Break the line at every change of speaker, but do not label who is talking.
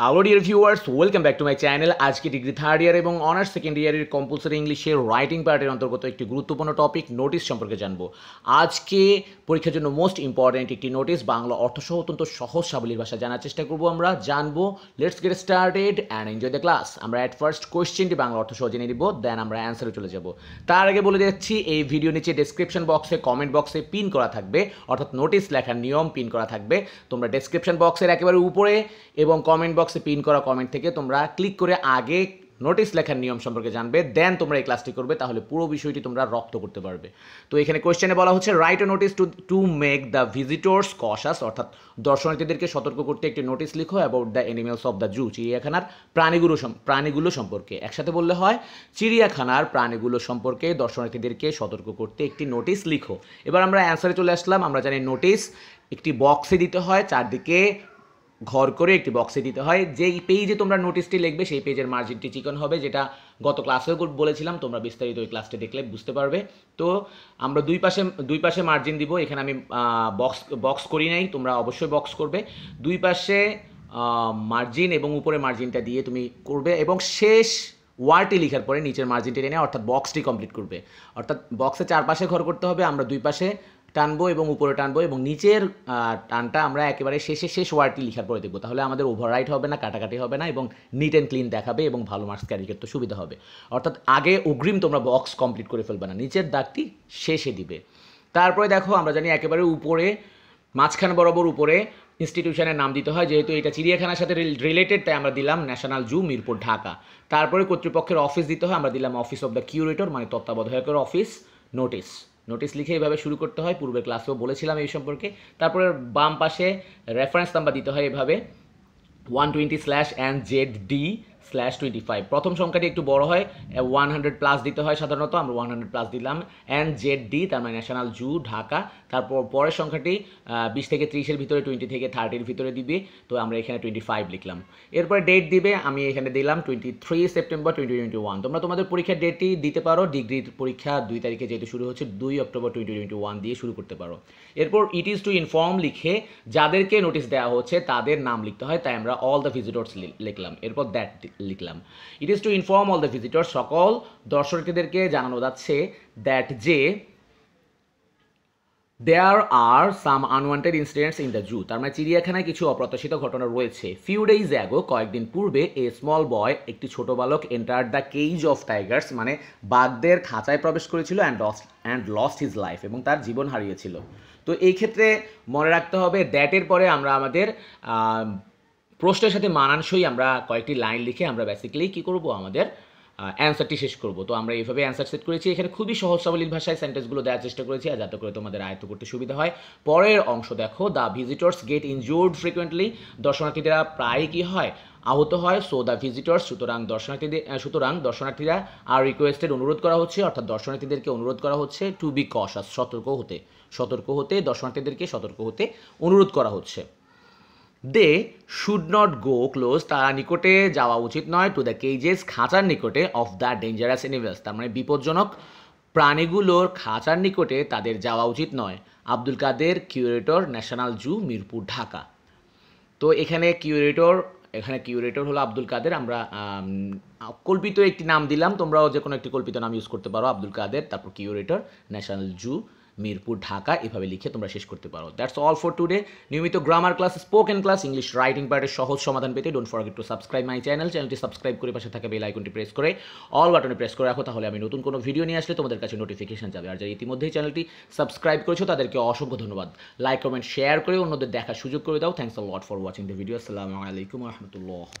hello dear viewers welcome back to my channel আজকে degree third year এবং honours second ইয়ারের compulsory ইংলিশের writing পার্টের অন্তর্গত একটি গুরুত্বপূর্ণ টপিক নোটিস সম্পর্কে জানবো আজকে পরীক্ষার জন্য মোস্ট ইম্পর্ট্যান্ট একটি নোটিস বাংলা অর্থসহ অত্যন্ত সহজ সাবলীর ভাষা জানার চেষ্টা করবো আমরা জানবো let's get started and enjoy the class আমরা অ্যাট ফার্স্ট কোয়েশ্চেনটি বাংলা অর্থসহ জেনে দিব দেন আমরা অ্যান্সারে চলে যাব তার আগে বলে যাচ্ছি এই ভিডিও নিচে ডেসক্রিপশন বক্সে কমেন্ট বক্সে পিন করা থাকবে অর্থাৎ নোটিস লেখার নিয়ম পিন করা থাকবে তোমরা ডেসক্রিপশন বক্সের একেবারে উপরে এবং কমেন্ট বক্স বক্সে পিন করা কমেন্ট থেকে তোমরা ক্লিক করে আগে নোটিস লেখার নিয়ম সম্পর্কে জানবে দেন তোমরা এই ক্লাসটি করবে তাহলে পুরো বিষয়টি তোমরা রপ্ত করতে পারবে তো এখানে কোয়েশ্চেনে বলা হচ্ছে write notice to to make the visitors cautious অর্থাৎ দর্শনার্থীদেরকে সতর্ক করতে একটি নোটিস লিখো about the animals of the zoo চিড়িয়াখানার প্রাণীগুলো প্রাণীগুলো সম্পর্কে একসাথে বললে হয় চিড়িয়াখানার প্রাণীগুলো সম্পর্কে দর্শনার্থীদেরকে সতর্ক করতে একটি নোটিস লিখো এবার আমরা অ্যান্সারে চলে আসলাম আমরা জানি নোটিস একটি বক্সে দিতে হয় চারদিকে ঘর করে একটি বক্সে দিতে হয় যেই পেজে তোমরা নোটিশটি লিখবে সেই পেজের মার্জিনটি চিকন হবে যেটা গত ক্লাসেও বলেছিলাম তোমরা বিস্তারিত ওই ক্লাসটি দেখলে বুঝতে পারবে তো আমরা দুই পাশে দুই পাশে মার্জিন দিব এখানে আমি বক্স বক্স করি নাই তোমরা অবশ্যই বক্স করবে দুই পাশে মার্জিন এবং উপরে মার্জিনটা দিয়ে তুমি করবে এবং শেষ ওয়ার্ডটি লিখার পরে নিচের মার্জিনটি টেনে অর্থাৎ বক্সটি কমপ্লিট করবে অর্থাৎ বক্সে চারপাশে ঘর করতে হবে আমরা দুই পাশে টানবো এবং উপরে টানবো এবং নিচের টানটা আমরা একেবারে শেষে শেষ ওয়ার্ডটি লিখার পরে দেখবো তাহলে আমাদের ওভাররাইট হবে না কাটাকাটি হবে না এবং নিট অ্যান্ড ক্লিন দেখাবে এবং ভালো মার্কস ক্যারি করতে সুবিধা হবে অর্থাৎ আগে অগ্রিম তোমরা বক্স কমপ্লিট করে ফেলবে না নিচের দাগটি শেষে দিবে তারপরে দেখো আমরা জানি একেবারে উপরে মাঝখান বরাবর উপরে ইনস্টিটিউশনের নাম দিতে হয় যেহেতু এটা চিড়িয়াখানার সাথে রিলেটেড তাই আমরা দিলাম ন্যাশনাল জু মিরপুর ঢাকা তারপরে কর্তৃপক্ষের অফিস দিতে হয় আমরা দিলাম অফিস অফ দ্য কিউরেটর মানে তত্ত্বাবধায়কের অফিস নোটিশ নোটিস লিখে এভাবে শুরু করতে হয় পূর্বের ক্লাসেও বলেছিলাম এই সম্পর্কে তারপরে বাম পাশে রেফারেন্স নাম্বার দিতে হয় এভাবে one twenty slash and Z D slash twenty five প্রথম সংখ্যাটি একটু বড় হয় ওয়ান হান্ড্রেড প্লাস দিতে হয় সাধারণত আমরা ওয়ান হান্ড্রেড প্লাস দিলাম অ্যান্ড জেড ডি তার মানে ন্যাশনাল জু ঢাকা তারপর পরের সংখ্যাটি বিশ থেকে ত্রিশের ভিতরে টোয়েন্টি থেকে থার্টির ভিতরে দিবে তো আমরা এখানে টোয়েন্টি ফাইভ লিখলাম এরপরে ডেট দিবে আমি এখানে দিলাম twenty three September twenty twenty one তোমরা তোমাদের পরীক্ষার ডেটটি দিতে পারো ডিগ্রির পরীক্ষা দুই তারিখে যেহেতু শুরু হচ্ছে দুই অক্টোবর টোয়েন্টি টোয়েন্টি ওয়ান দিয়ে শুরু করতে পারো এরপর ইট ইজ টু ইনফর্ম লিখে যাদেরকে নোটিশ দেওয়া হচ্ছে তাদের নাম লিখতে হয় তাই আমরা অল দ্য ভিজিটর্স লিখলাম এরপর দ্যাট লিখলাম it is to inform all the visitor সকল দর্শকদেরকে জানানো যাচ্ছে দ্যাট যে there are some unwanted incidents in the zoo তার মানে চিড়িয়াখানায় কিছু অপ্রত্যাশিত ঘটনা রয়েছে ফিউ ডেইজ অ্যাগো কয়েকদিন পূর্বে এ স্মল বয় একটি ছোট বালক enter the cage of tigers মানে বাঘদের খাঁচায় প্রবেশ করেছিল and loss and lost his life এবং তার জীবন হারিয়েছিল তো এই ক্ষেত্রে মনে রাখতে হবে দ্যাটের পরে আমরা আমাদের প্রশ্নের সাথে মানানসই আমরা কয়েকটি লাইন লিখে আমরা বেসিক্যালি কী করব আমাদের অ্যান্সারটি শেষ করব তো আমরা এইভাবে অ্যান্সার সেট করেছি এখানে খুবই সহজ সাবলীল ভাষায় সেন্টেন্সগুলো দেওয়ার চেষ্টা করেছি আর যাতে করে তোমাদের আয়ত্ত করতে সুবিধা হয় পরের অংশ দেখো the visitors get injured frequently দর্শনার্থীরা প্রায় কি হয় আহত হয় সো দ্য ভিজিটর্স সুতরাং দর্শনার্থীদের সুতরাং দর্শনার্থীরা আর রিকোয়েস্টেড অনুরোধ করা হচ্ছে অর্থাৎ দর্শনার্থীদেরকে অনুরোধ করা হচ্ছে টু বি কস সতর্ক হতে সতর্ক হতে দর্শনার্থীদেরকে সতর্ক হতে অনুরোধ করা হচ্ছে they should not go close তারা নিকটে যাওয়া উচিত নয় টু দ্য কেজেস খাঁচার নিকটে অফ দ্য ডেঞ্জারাস এনিমেলস তার মানে বিপজ্জনক প্রাণীগুলোর খাঁচার নিকটে তাদের যাওয়া উচিত নয় Abdul Kader curator national zoo Mirpur Dhaka তো এখানে কিউরেটর এখানে কিউরেটর হলো আব্দুল কাদের আমরা কল্পিত একটি নাম দিলাম তোমরাও যে কোনো একটি কল্পিত নাম ইউজ করতে পারো আব্দুল কাদের তারপর curator national zoo Mirpur Dhaka এভাবে লিখে তোমরা শেষ করতে পারো দ্যাটস অল ফর টুডে নিয়মিত grammar class spoken class English writing পার্টের সহজ সমাধান পেতে ডোট forget to subscribe my channel চ্যানেলটি সাবস্ক্রাইব করে পাশে থাকা বেল আইকনটি প্রেস করে অল বাটনে প্রেস করে রাখো তাহলে আমি নতুন কোনো ভিডিও নিয়ে আসলে তোমাদের কাছে নোটিফিকেশন যাবে আর যারা ইতিমধ্যেই চ্যানেলটি সাবস্ক্রাইব করেছো তাদেরকে অসংখ্য ধন্যবাদ লাইক কমেন্ট শেয়ার করে অন্যদের দেখার সুযোগ করে দাও thanks uh for watching the video আসসালামু আলাইকুম রহমতুল্লাহ